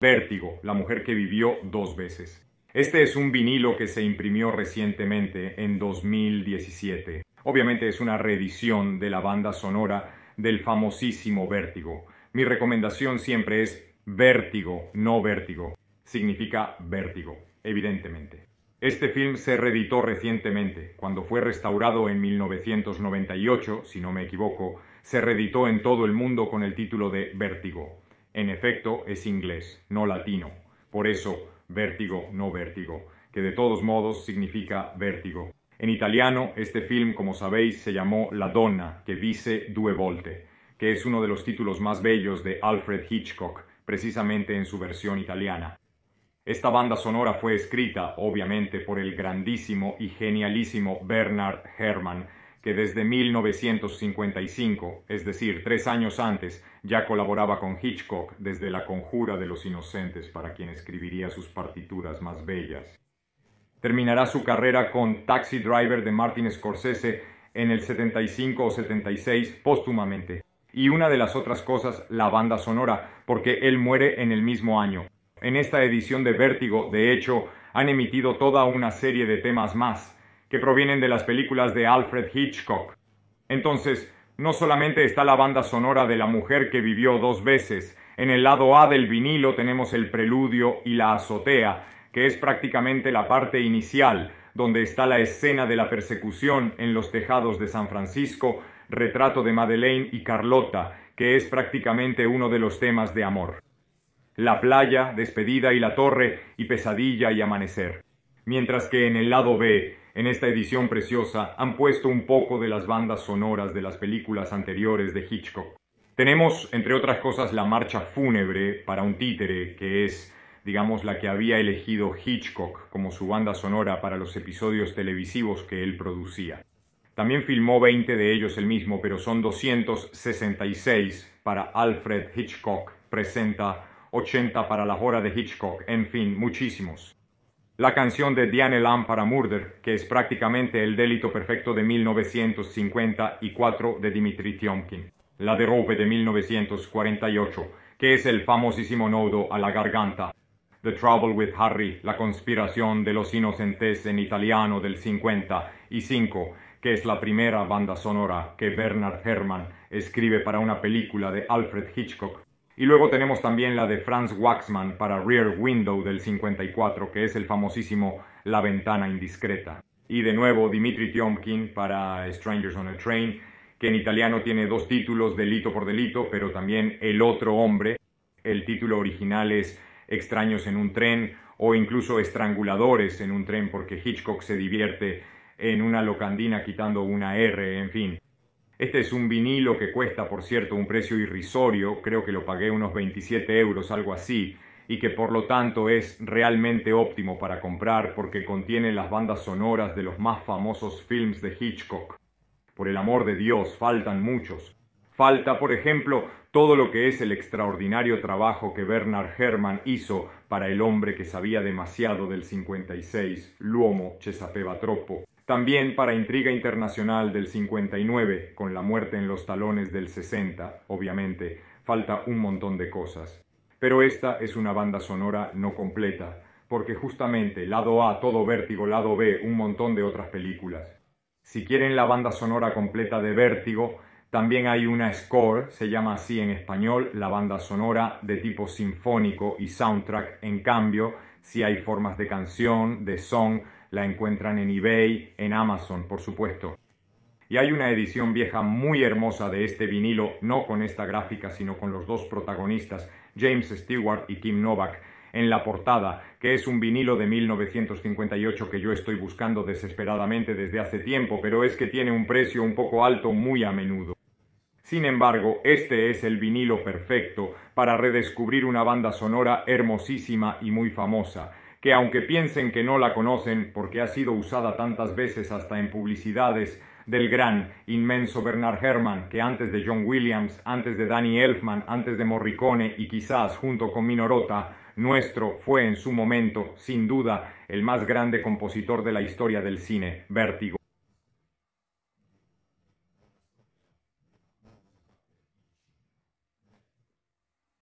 Vértigo, la mujer que vivió dos veces. Este es un vinilo que se imprimió recientemente en 2017. Obviamente es una reedición de la banda sonora del famosísimo Vértigo. Mi recomendación siempre es Vértigo, no Vértigo. Significa Vértigo, evidentemente. Este film se reeditó recientemente. Cuando fue restaurado en 1998, si no me equivoco, se reeditó en todo el mundo con el título de Vértigo. En efecto, es inglés, no latino. Por eso, vértigo, no vértigo, que de todos modos significa vértigo. En italiano, este film, como sabéis, se llamó La Donna, que dice Due Volte, que es uno de los títulos más bellos de Alfred Hitchcock, precisamente en su versión italiana. Esta banda sonora fue escrita, obviamente, por el grandísimo y genialísimo Bernard Herrmann, que desde 1955, es decir, tres años antes, ya colaboraba con Hitchcock desde La Conjura de los Inocentes para quien escribiría sus partituras más bellas. Terminará su carrera con Taxi Driver de Martin Scorsese en el 75 o 76 póstumamente. Y una de las otras cosas, la banda sonora, porque él muere en el mismo año. En esta edición de Vértigo, de hecho, han emitido toda una serie de temas más, que provienen de las películas de Alfred Hitchcock. Entonces, no solamente está la banda sonora de La mujer que vivió dos veces, en el lado A del vinilo tenemos el preludio y la azotea, que es prácticamente la parte inicial, donde está la escena de la persecución en los tejados de San Francisco, retrato de Madeleine y Carlota, que es prácticamente uno de los temas de amor. La playa, despedida y la torre, y pesadilla y amanecer mientras que en el lado B, en esta edición preciosa, han puesto un poco de las bandas sonoras de las películas anteriores de Hitchcock. Tenemos, entre otras cosas, la marcha fúnebre para un títere, que es, digamos, la que había elegido Hitchcock como su banda sonora para los episodios televisivos que él producía. También filmó 20 de ellos él mismo, pero son 266 para Alfred Hitchcock, presenta 80 para la hora de Hitchcock, en fin, muchísimos la canción de Diane Lamb para Murder, que es prácticamente el delito perfecto de 1954 de Dimitri Tiomkin, la de Rope de 1948, que es el famosísimo nodo a la garganta, The Trouble with Harry, la conspiración de los inocentes en italiano del 50 y que es la primera banda sonora que Bernard Herrmann escribe para una película de Alfred Hitchcock y luego tenemos también la de Franz Waxman para Rear Window del 54, que es el famosísimo La ventana indiscreta. Y de nuevo Dimitri Tiomkin para Strangers on a Train, que en italiano tiene dos títulos, Delito por Delito, pero también El otro hombre. El título original es Extraños en un tren o incluso Estranguladores en un tren, porque Hitchcock se divierte en una locandina quitando una R, en fin. Este es un vinilo que cuesta, por cierto, un precio irrisorio, creo que lo pagué unos 27 euros, algo así, y que por lo tanto es realmente óptimo para comprar porque contiene las bandas sonoras de los más famosos films de Hitchcock. Por el amor de Dios, faltan muchos. Falta, por ejemplo, todo lo que es el extraordinario trabajo que Bernard Herrmann hizo para el hombre que sabía demasiado del 56, Luomo troppo. También para Intriga Internacional del 59, con la muerte en los talones del 60, obviamente, falta un montón de cosas. Pero esta es una banda sonora no completa, porque justamente lado A, todo vértigo, lado B, un montón de otras películas. Si quieren la banda sonora completa de Vértigo, también hay una score, se llama así en español, la banda sonora de tipo sinfónico y soundtrack. En cambio, si hay formas de canción, de song, la encuentran en eBay, en Amazon, por supuesto. Y hay una edición vieja muy hermosa de este vinilo, no con esta gráfica, sino con los dos protagonistas, James Stewart y Kim Novak, en la portada, que es un vinilo de 1958 que yo estoy buscando desesperadamente desde hace tiempo, pero es que tiene un precio un poco alto muy a menudo. Sin embargo, este es el vinilo perfecto para redescubrir una banda sonora hermosísima y muy famosa, que aunque piensen que no la conocen porque ha sido usada tantas veces hasta en publicidades del gran, inmenso Bernard Herrmann, que antes de John Williams, antes de Danny Elfman, antes de Morricone y quizás junto con Minorota, nuestro fue en su momento, sin duda, el más grande compositor de la historia del cine, Vértigo.